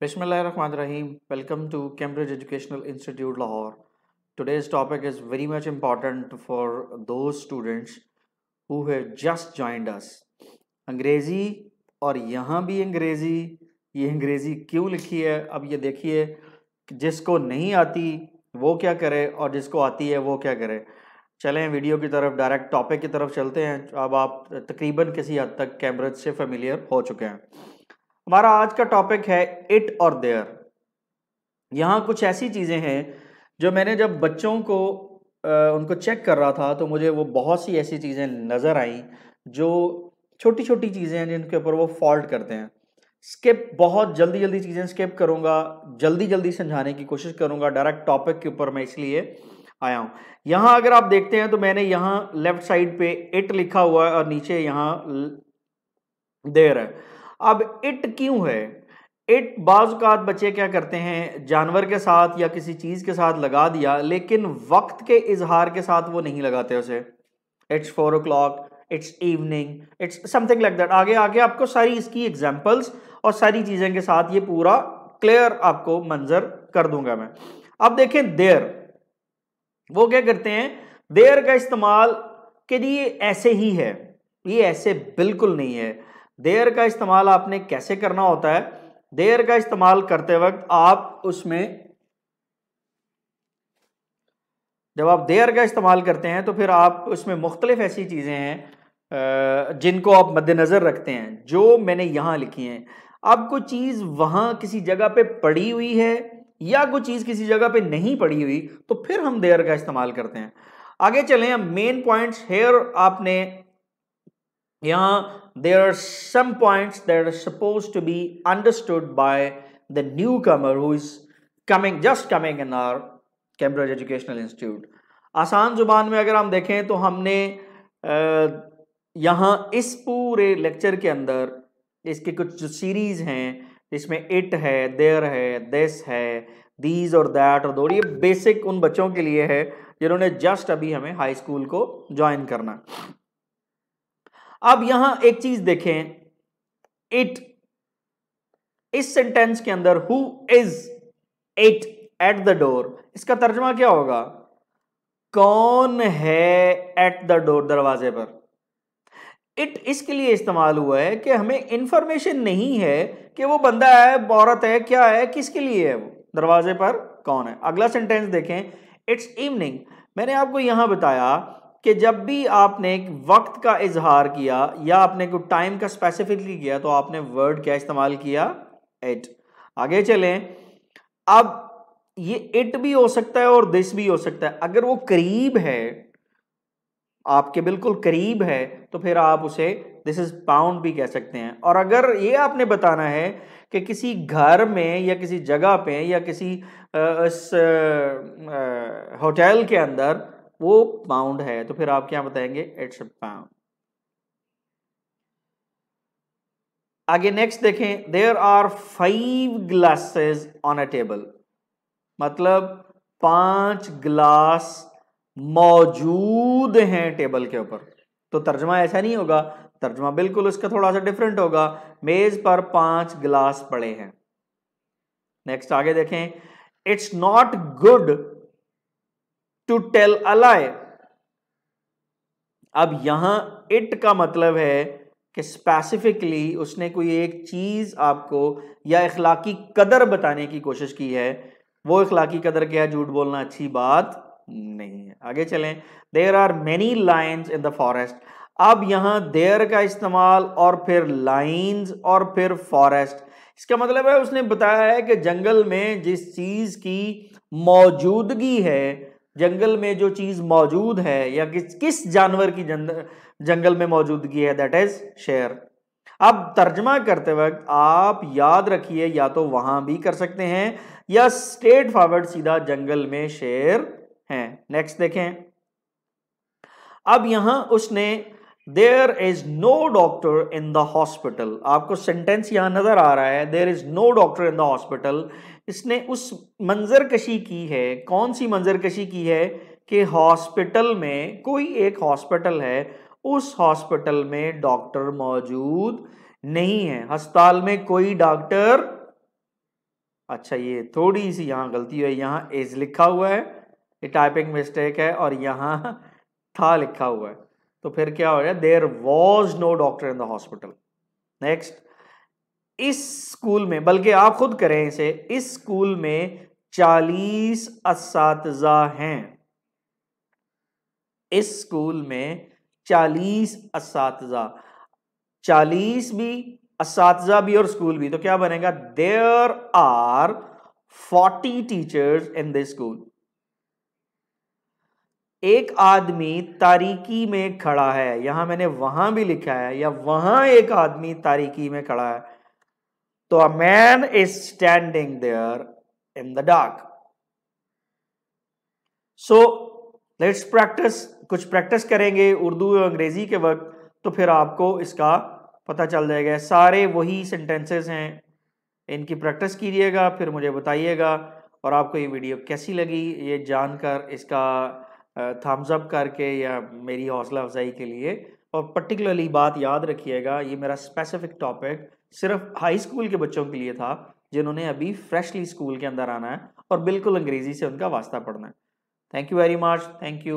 बिस्मिल्लाहिर्रहमानिर्रहीम welcome to Cambridge educational institute Lahore today's topic is very much important for the students who have just joined us अंग्रेज़ी और यहाँ भी अंग्रेज़ी ये अंग्रेज़ी क्यों लिखी है अब ये देखिए जिसको नहीं आती वो क्या करे और जिसको आती है वो क्या करे चलें वीडियो की तरफ डायरेक्ट टॉपिक की तरफ चलते हैं अब आप तकरीबन किसी हद तक कैम्ब्रिज से फेमिलियर हो चुके हैं हमारा आज का टॉपिक है इट और देयर यहाँ कुछ ऐसी चीज़ें हैं जो मैंने जब बच्चों को आ, उनको चेक कर रहा था तो मुझे वो बहुत सी ऐसी चीज़ें नज़र आई जो छोटी छोटी चीज़ें हैं जिनके ऊपर वो फॉल्ट करते हैं स्किप बहुत जल्दी जल्दी चीज़ें स्किप करूँगा जल्दी जल्दी समझाने की कोशिश करूँगा डायरेक्ट टॉपिक के ऊपर मैं इसलिए आया हूँ यहाँ अगर आप देखते हैं तो मैंने यहाँ लेफ्ट साइड पे इट लिखा हुआ है और नीचे यहाँ देर है अब इट क्यों है इट बाज़ात बच्चे क्या करते हैं जानवर के साथ या किसी चीज़ के साथ लगा दिया लेकिन वक्त के इजहार के साथ वो नहीं लगाते उसे it's four o'clock it's evening it's something like that आगे आगे आपको सारी इसकी एग्जाम्पल्स और सारी चीज़ें के साथ ये पूरा क्लियर आपको मंजर कर दूंगा मैं अब देखें देर वो क्या करते हैं देर का इस्तेमाल के लिए ऐसे ही है ये ऐसे बिल्कुल नहीं है देयर का इस्तेमाल आपने कैसे करना होता है देयर का इस्तेमाल करते वक्त आप उसमें जब आप देयर का इस्तेमाल करते हैं तो फिर आप उसमें मुख्तलिफ ऐसी चीज़ें हैं जिनको आप मद्देनज़र रखते हैं जो मैंने यहाँ लिखी हैं अब कोई चीज़ वहाँ किसी जगह पे पड़ी हुई है या कोई चीज़ किसी जगह पे नहीं पड़ी हुई तो फिर हम देयर का इस्तेमाल करते हैं आगे चलें मेन पॉइंट्स हेयर आपने यहाँ there are some points there are supposed to be understood by the newcomer who is coming just coming in our Cambridge educational institute आसान जुबान में अगर हम देखें तो हमने यहाँ इस पूरे लेक्चर के अंदर इसके कुछ जो सीरीज हैं इसमें इट है देयर है दिस है दीज और दैट और दो ये बेसिक उन बच्चों के लिए है जिन्होंने जस्ट अभी हमें हाई स्कूल को ज्वाइन करना है अब यहां एक चीज देखें इट इस सेंटेंस के अंदर who is it at the door इसका तर्जमा क्या होगा कौन है एट द डोर दरवाजे पर इट इसके लिए इस्तेमाल हुआ है कि हमें इंफॉर्मेशन नहीं है कि वो बंदा है औरत है क्या है किसके लिए है वो दरवाजे पर कौन है अगला सेंटेंस देखें इट्स इवनिंग मैंने आपको यहां बताया कि जब भी आपने वक्त का इजहार किया या आपने कोई टाइम का स्पेसिफिकली किया तो आपने वर्ड क्या इस्तेमाल किया इट आगे चलें अब ये इट भी हो सकता है और दिस भी हो सकता है अगर वो करीब है आपके बिल्कुल करीब है तो फिर आप उसे दिस इज पाउंड भी कह सकते हैं और अगर ये आपने बताना है कि किसी घर में या किसी जगह पे या किसी होटल के अंदर वो पाउंड है तो फिर आप क्या बताएंगे इट्स अ पाउंड आगे नेक्स्ट देखें there are five glasses on a table मतलब पांच ग्लास मौजूद हैं टेबल के ऊपर तो तर्जमा ऐसा नहीं होगा तर्जमा बिल्कुल उसका थोड़ा सा डिफरेंट होगा मेज पर पांच ग्लास पड़े हैं नेक्स्ट आगे देखें it's not good to tell a lie अब यहां इट का मतलब है कि स्पेसिफिकली उसने कोई एक चीज़ आपको या इखलाकी कदर बताने की कोशिश की है वो इखलाकी कदर क्या झूठ बोलना अच्छी बात नहीं है आगे चलें there are many lines in the forest अब यहां देर का इस्तेमाल और फिर लाइन्स और फिर फॉरेस्ट इसका मतलब है उसने बताया है कि जंगल में जिस चीज़ की मौजूदगी है जंगल में जो चीज़ मौजूद है या किस किस जानवर की जंगल में मौजूदगी है दैट इज शेर अब तर्जमा करते वक्त आप याद रखिए या तो वहां भी कर सकते हैं या स्ट्रेट फॉरवर्ड सीधा जंगल में शेर हैं नेक्स्ट देखें अब यहां उसने there is no doctor in the hospital आपको सेंटेंस यहां नजर आ रहा है there is no doctor in the hospital इसने उस मंजर कशी की है कौन सी मंजर कशी की है कि हॉस्पिटल में कोई एक हॉस्पिटल है उस हॉस्पिटल में डॉक्टर मौजूद नहीं है अस्पताल में कोई डॉक्टर अच्छा ये थोड़ी सी यहाँ गलती है यहाँ एज लिखा हुआ है ये टाइपिंग मिस्टेक है और यहां था लिखा हुआ है तो फिर क्या हो गया there was no doctor in the hospital next इस स्कूल में बल्कि आप खुद करें इसे इस स्कूल में चालीस इस हैं इस स्कूल में चालीस इस चालीस भी इस भी और स्कूल भी तो क्या बनेगा there are forty teachers in this school एक आदमी तारीकी में खड़ा है यहां मैंने वहां भी लिखा है या वहां एक आदमी तारीकी में खड़ा है तो a man is standing there in the dark so let's practice कुछ प्रैक्टिस करेंगे उर्दू और अंग्रेजी के वक्त तो फिर आपको इसका पता चल जाएगा सारे वही सेंटेंसेस हैं इनकी प्रैक्टिस कीजिएगा फिर मुझे बताइएगा और आपको ये वीडियो कैसी लगी ये जानकर इसका थम्स अप करके या मेरी हौसला अफजाई के लिए और पर्टिकुलरली बात याद रखिएगा ये मेरा स्पेसिफिक टॉपिक सिर्फ हाई स्कूल के बच्चों के लिए था जिन्होंने अभी फ्रेशली स्कूल के अंदर आना है और बिल्कुल अंग्रेज़ी से उनका वास्ता पढ़ना है thank you very much thank you